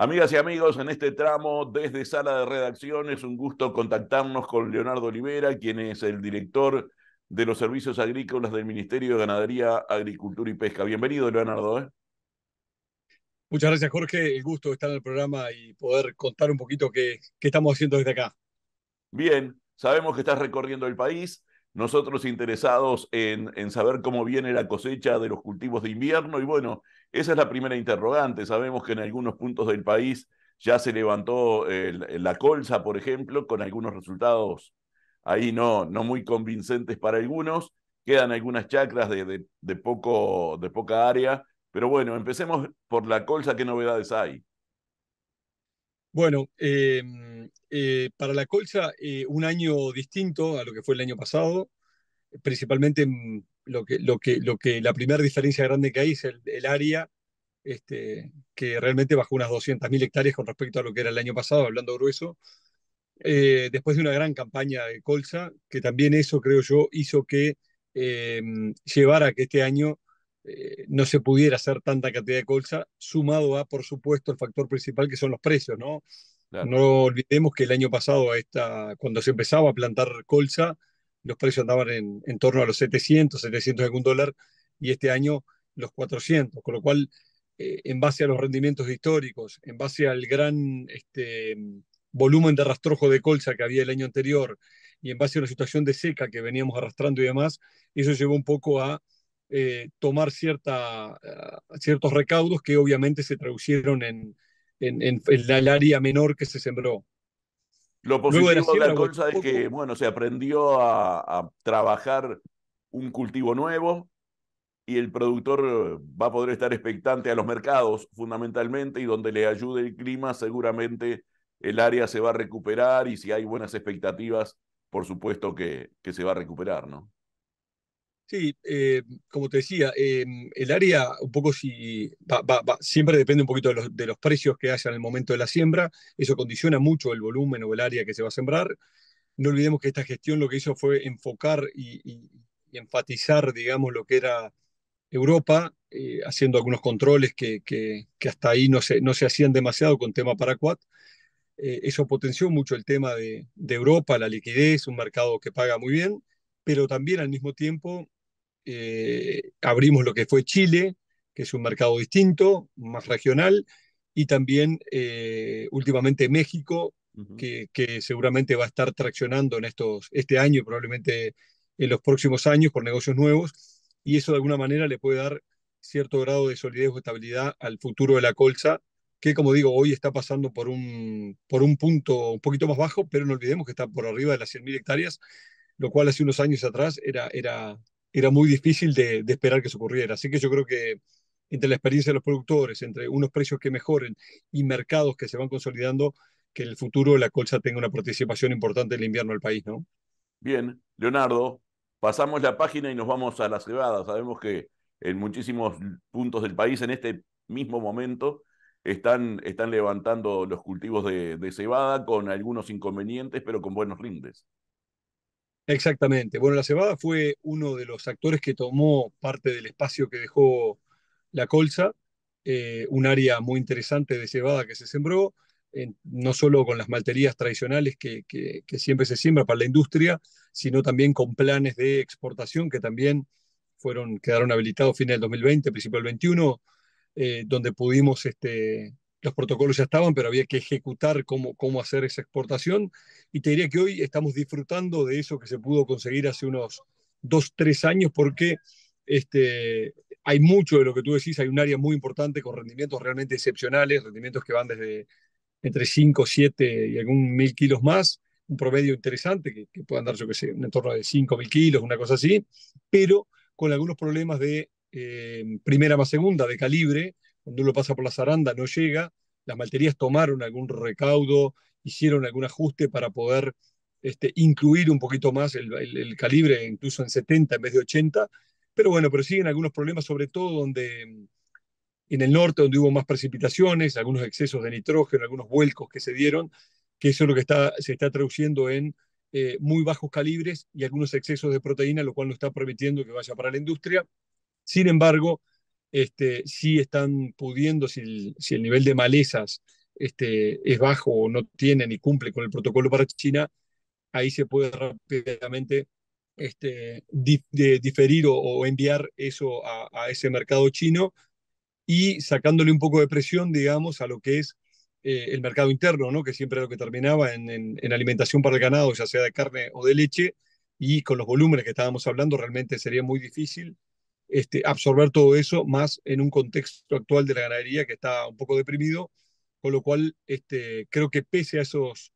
Amigas y amigos, en este tramo desde Sala de Redacción es un gusto contactarnos con Leonardo Olivera, quien es el director de los Servicios Agrícolas del Ministerio de Ganadería, Agricultura y Pesca. Bienvenido, Leonardo. ¿eh? Muchas gracias, Jorge. El gusto de estar en el programa y poder contar un poquito qué estamos haciendo desde acá. Bien, sabemos que estás recorriendo el país nosotros interesados en, saber cómo viene la cosecha de los cultivos de invierno. Y bueno, esa es la primera interrogante. Sabemos que en algunos puntos del país ya se levantó la colza, por ejemplo, con algunos resultados ahí no, no muy convincentes para algunos. Quedan algunas chacras de, de, poco, de poca área. Pero bueno, empecemos por la colza. ¿Qué novedades hay? Bueno, eh, eh, para la colza, eh, un año distinto a lo que fue el año pasado principalmente mm, lo que, lo que, lo que la primera diferencia grande que hay es el, área, este, que realmente bajó unas 200.000 hectáreas con respecto a lo que era el año pasado, hablando grueso, eh, después de una gran campaña de colza, que también eso, creo yo, hizo que eh, llevara a que este año eh, no se pudiera hacer tanta cantidad de colza, sumado a, por supuesto, el factor principal que son los precios, ¿no? No olvidemos que el año pasado, esta, cuando se empezaba a plantar colza, los precios andaban en, torno a los 700, 700 de un dólar, y este año los 400, con lo cual, eh, en base a los rendimientos históricos, en base al gran este, volumen de rastrojo de colza que había el año anterior, y en base a una situación de seca que veníamos arrastrando y demás, eso llevó un poco a eh, tomar cierta, eh, ciertos recaudos que obviamente se traducieron en, en el área menor que se sembró. Lo positivo de la cosa es que, bueno, se aprendió a, trabajar un cultivo nuevo y el productor va a poder estar expectante a los mercados fundamentalmente y donde le ayude el clima seguramente el área se va a recuperar y si hay buenas expectativas, por supuesto que, que se va a recuperar, ¿no? Sí, eh, como te decía, eh, el área un poco si siempre depende un poquito de los, precios que haya en el momento de la siembra, eso condiciona mucho el volumen o el área que se va a sembrar. No olvidemos que esta gestión lo que hizo fue enfocar y, enfatizar, digamos, lo que era Europa, eh, haciendo algunos controles que, hasta ahí no se, no se hacían demasiado con tema Paraquat. eso potenció mucho el tema de, de Europa, la liquidez, un mercado que paga muy bien pero también al mismo tiempo eh, abrimos lo que fue Chile, que es un mercado distinto, más regional, y también eh, últimamente México, que, seguramente va a estar traccionando en estos, este año y probablemente en los próximos años por negocios nuevos, y eso de alguna manera le puede dar cierto grado de solidez o estabilidad al futuro de la colza, que como digo, hoy está pasando por un, por un punto un poquito más bajo, pero no olvidemos que está por arriba de las 100.000 hectáreas, lo cual hace unos años atrás era, era era muy difícil de, esperar que eso ocurriera. Así que yo creo que entre la experiencia de los productores, entre unos precios que mejoren y mercados que se van consolidando, que el futuro la colcha tenga una participación importante en el invierno del país, ¿no? Bien, Leonardo, pasamos la página y nos vamos a la cebada. Sabemos que en muchísimos puntos del país en este mismo momento están, están levantando los cultivos de, de cebada con algunos inconvenientes, pero con buenos rindes. Exactamente. Bueno, la cebada fue uno de los actores que tomó parte del espacio que dejó la colza, eh, un área muy interesante de cebada que se sembró, no solo con las malterías tradicionales que, siempre se siembra para la industria, sino también con planes de exportación que también fueron, quedaron habilitados a fines del 2020, principio del 21, eh, donde pudimos este, los protocolos ya estaban, pero había que ejecutar cómo, cómo hacer esa exportación. Y te diría que hoy estamos disfrutando de eso que se pudo conseguir hace unos dos, tres años, porque este, hay mucho de lo que tú decís, hay un área muy importante con rendimientos realmente excepcionales, rendimientos que van desde entre 5, 7 y algún mil kilos más, un promedio interesante que, que puedan dar, yo que sé, en torno de 5 mil kilos, una cosa así, pero con algunos problemas de eh, primera más segunda, de calibre, cuando uno pasa por la zaranda no llega, las malterías tomaron algún recaudo, hicieron algún ajuste para poder este, incluir un poquito más el, calibre, incluso en 70 en vez de 80, pero bueno, pero siguen algunos problemas, sobre todo donde en el norte, donde hubo más precipitaciones, algunos excesos de nitrógeno, algunos vuelcos que se dieron, que eso es lo que está, se está traduciendo en eh, muy bajos calibres y algunos excesos de proteína, lo cual no está permitiendo que vaya para la industria. Sin embargo, si este, están pudiendo, si el, nivel de malezas este, es bajo o no tiene ni cumple con el protocolo para China, ahí se puede rápidamente este, diferir o, enviar eso a, ese mercado chino y sacándole un poco de presión, digamos, a lo que es eh, el mercado interno, ¿no? que siempre era lo que terminaba en, alimentación para el ganado, ya sea de carne o de leche, y con los volúmenes que estábamos hablando realmente sería muy difícil este, absorber todo eso, más en un contexto actual de la ganadería que está un poco deprimido, con lo cual este, creo que pese a esos,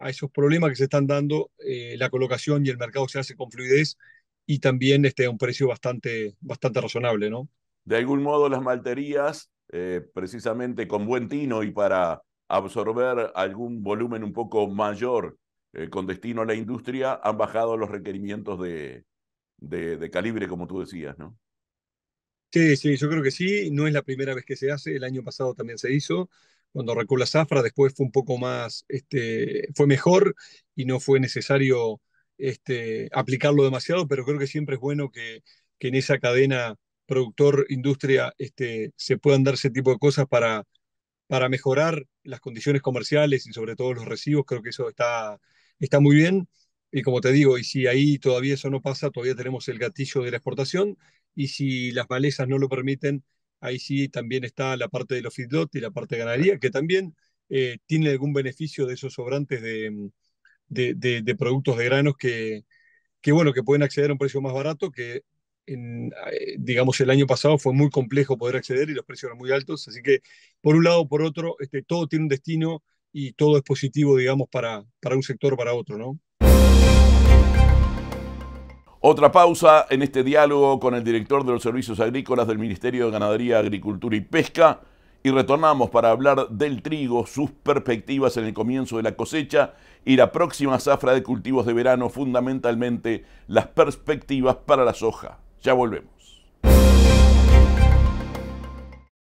a esos problemas que se están dando, eh, la colocación y el mercado se hace con fluidez y también este, a un precio bastante, bastante razonable. ¿no? De algún modo las malterías, eh, precisamente con buen tino y para absorber algún volumen un poco mayor eh, con destino a la industria, han bajado los requerimientos de, de calibre, como tú decías, ¿no? Sí, sí, yo creo que sí. No es la primera vez que se hace. El año pasado también se hizo cuando arrancó la zafra, después fue un poco más, este, fue mejor y no fue necesario este, aplicarlo demasiado, pero creo que siempre es bueno que, que en esa cadena productor-industria este, se puedan dar ese tipo de cosas para, para mejorar las condiciones comerciales y sobre todo los recibos, creo que eso está, está muy bien. Y como te digo, y si ahí todavía eso no pasa, todavía tenemos el gatillo de la exportación y si las malezas no lo permiten, ahí sí también está la parte de los feedlots y la parte de ganadería, que también eh, tiene algún beneficio de esos sobrantes mm, de, de, productos de granos que, que, bueno, que pueden acceder a un precio más barato, que en, eh, digamos el año pasado fue muy complejo poder acceder y los precios eran muy altos, así que por un lado, por otro, este, todo tiene un destino y todo es positivo, digamos, para, para un sector o para otro, ¿no? Otra pausa en este diálogo con el director de los servicios agrícolas del Ministerio de Ganadería, Agricultura y Pesca y retornamos para hablar del trigo, sus perspectivas en el comienzo de la cosecha y la próxima zafra de cultivos de verano, fundamentalmente las perspectivas para la soja. Ya volvemos.